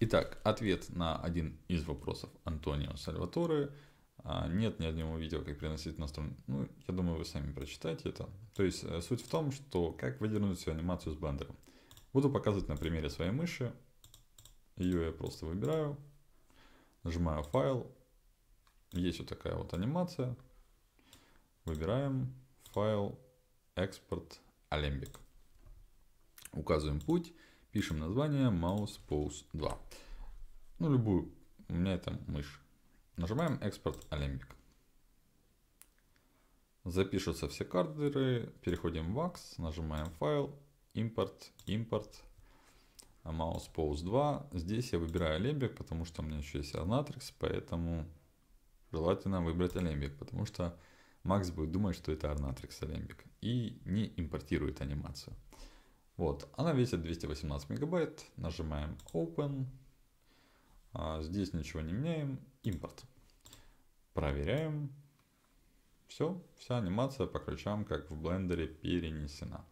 Итак, ответ на один из вопросов Антонио Сальваторе. А, нет ни одного видео, как приносить на сторону. Ну, я думаю, вы сами прочитаете это. То есть, э, суть в том, что как выдернуть всю анимацию с блендером. Буду показывать на примере своей мыши. Ее я просто выбираю, нажимаю файл. Есть вот такая вот анимация. Выбираем файл экспорт Alembic. Указываем путь. Пишем название mouse pose 2. Ну, любую. У меня это мышь. Нажимаем экспорт Olympic. Запишутся все кардеры. Переходим в AX, нажимаем файл, импорт, импорт, mouse pose 2. Здесь я выбираю Olympic, потому что у меня еще есть Anatrix, поэтому желательно выбрать Olympic, потому что Макс будет думать, что это Arnatrix Olympic и не импортирует анимацию. Вот, она весит 218 мегабайт. Нажимаем Open. А здесь ничего не меняем. Импорт. Проверяем. Все, вся анимация по ключам, как в блендере, перенесена.